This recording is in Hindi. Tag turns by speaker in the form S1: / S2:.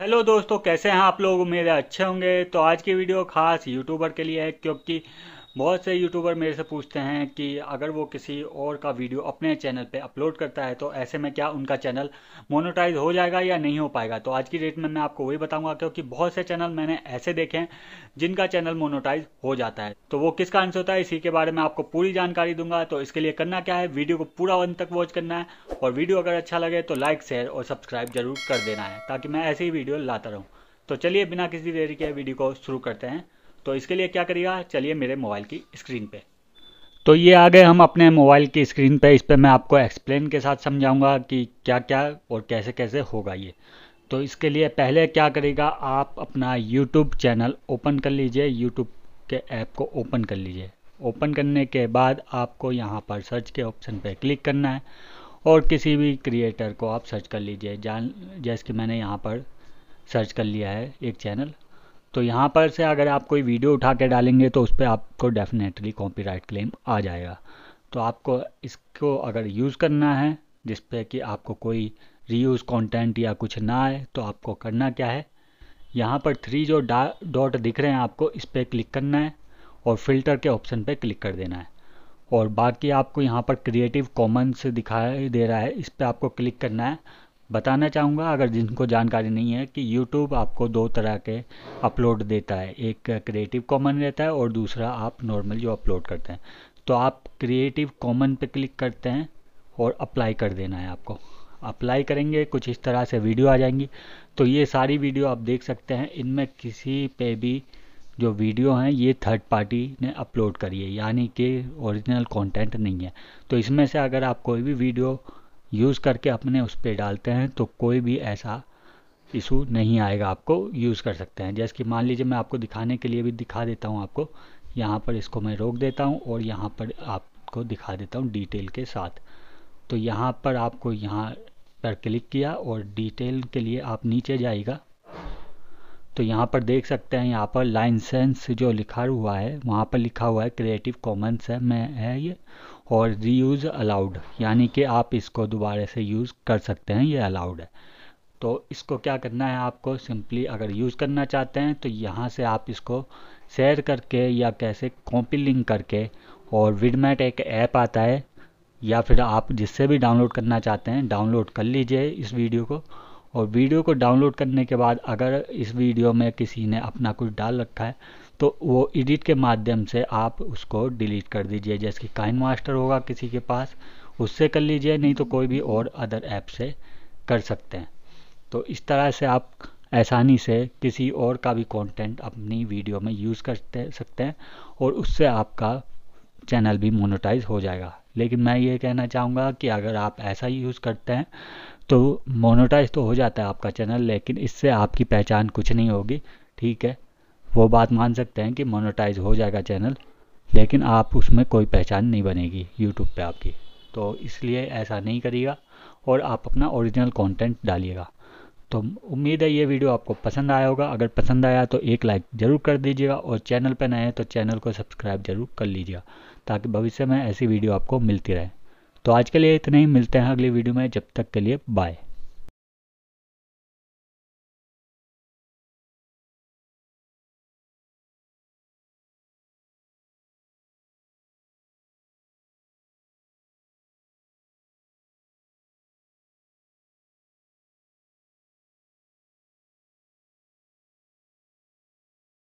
S1: हेलो दोस्तों कैसे हैं आप लोग मेरे अच्छे होंगे तो आज की वीडियो खास यूट्यूबर के लिए है क्योंकि बहुत से यूट्यूबर मेरे से पूछते हैं कि अगर वो किसी और का वीडियो अपने चैनल पे अपलोड करता है तो ऐसे में क्या उनका चैनल मोनोटाइज हो जाएगा या नहीं हो पाएगा तो आज की डेट में मैं आपको वही बताऊंगा क्योंकि बहुत से चैनल मैंने ऐसे देखे हैं जिनका चैनल मोनोटाइज हो जाता है तो वो किस कारण से होता है इसी के बारे में आपको पूरी जानकारी दूंगा तो इसके लिए करना क्या है वीडियो को पूरा अंत तक वॉच करना है और वीडियो अगर अच्छा लगे तो लाइक शेयर और सब्सक्राइब जरूर कर देना है ताकि मैं ऐसे ही वीडियो लाता रहूँ तो चलिए बिना किसी देरी के वीडियो को शुरू करते हैं तो इसके लिए क्या करिएगा चलिए मेरे मोबाइल की स्क्रीन पे तो ये आ गए हम अपने मोबाइल की स्क्रीन पे इस पर मैं आपको एक्सप्लेन के साथ समझाऊंगा कि क्या क्या और कैसे कैसे होगा ये तो इसके लिए पहले क्या करेगा आप अपना यूट्यूब चैनल ओपन कर लीजिए यूट्यूब के ऐप को ओपन कर लीजिए ओपन करने के बाद आपको यहाँ पर सर्च के ऑप्शन पर क्लिक करना है और किसी भी क्रिएटर को आप सर्च कर लीजिए जान जैसे कि मैंने यहाँ पर सर्च कर लिया है एक चैनल तो यहाँ पर से अगर आप कोई वीडियो उठा के डालेंगे तो उस पर आपको डेफिनेटली कॉपीराइट क्लेम आ जाएगा तो आपको इसको अगर यूज़ करना है जिस पर कि आपको कोई रीयूज़ कंटेंट या कुछ ना आए तो आपको करना क्या है यहाँ पर थ्री जो डॉट दिख रहे हैं आपको इस पर क्लिक करना है और फिल्टर के ऑप्शन पर क्लिक कर देना है और बाकी आपको यहाँ पर क्रिएटिव कॉमन दिखाई दे रहा है इस पर आपको क्लिक करना है बताना चाहूँगा अगर जिनको जानकारी नहीं है कि YouTube आपको दो तरह के अपलोड देता है एक क्रिएटिव कॉमन रहता है और दूसरा आप नॉर्मल जो अपलोड करते हैं तो आप क्रिएटिव कॉमन पे क्लिक करते हैं और अप्लाई कर देना है आपको अप्लाई करेंगे कुछ इस तरह से वीडियो आ जाएंगी तो ये सारी वीडियो आप देख सकते हैं इनमें किसी पे भी जो वीडियो हैं ये थर्ड पार्टी ने अपलोड करी है यानी कि ओरिजिनल कंटेंट नहीं है तो इसमें से अगर आप कोई भी वीडियो यूज़ करके अपने उस पर डालते हैं तो कोई भी ऐसा इशू नहीं आएगा आपको यूज़ कर सकते हैं जैसे कि मान लीजिए मैं आपको दिखाने के लिए भी दिखा देता हूँ आपको यहाँ पर इसको मैं रोक देता हूँ और यहाँ पर आपको दिखा देता हूँ डिटेल के साथ तो यहाँ पर आपको यहाँ पर क्लिक किया और डिटेल के लिए आप नीचे जाएगा तो यहाँ पर देख सकते हैं यहाँ पर लाइसेंस जो लिखा हुआ है वहाँ पर लिखा हुआ है क्रिएटिव कॉमन्स है मैं है ये और रीयूज़ अलाउड यानी कि आप इसको दोबारा से यूज़ कर सकते हैं ये अलाउड है तो इसको क्या करना है आपको सिंपली अगर यूज़ करना चाहते हैं तो यहाँ से आप इसको शेयर करके या कैसे कॉपी लिंक करके और विडमेट एक ऐप आता है या फिर आप जिससे भी डाउनलोड करना चाहते हैं डाउनलोड कर लीजिए इस वीडियो को और वीडियो को डाउनलोड करने के बाद अगर इस वीडियो में किसी ने अपना कुछ डाल रखा है तो वो एडिट के माध्यम से आप उसको डिलीट कर दीजिए जैसे कि काइन मास्टर होगा किसी के पास उससे कर लीजिए नहीं तो कोई भी और अदर ऐप से कर सकते हैं तो इस तरह से आप आसानी से किसी और का भी कंटेंट अपनी वीडियो में यूज़ कर सकते हैं और उससे आपका चैनल भी मोनेटाइज हो जाएगा लेकिन मैं ये कहना चाहूँगा कि अगर आप ऐसा यूज़ करते हैं तो मोनोटाइज तो हो जाता है आपका चैनल लेकिन इससे आपकी पहचान कुछ नहीं होगी ठीक है वो बात मान सकते हैं कि मोनोटाइज हो जाएगा चैनल लेकिन आप उसमें कोई पहचान नहीं बनेगी यूट्यूब पे आपकी तो इसलिए ऐसा नहीं करिएगा और आप अपना ओरिजिनल कंटेंट डालिएगा तो उम्मीद है ये वीडियो आपको पसंद आया होगा अगर पसंद आया तो एक लाइक ज़रूर कर दीजिएगा और चैनल पर नए हैं तो चैनल को सब्सक्राइब जरूर कर लीजिएगा ताकि भविष्य में ऐसी वीडियो आपको मिलती रहे तो आज के लिए इतना ही मिलते हैं अगली वीडियो में जब तक के लिए बाय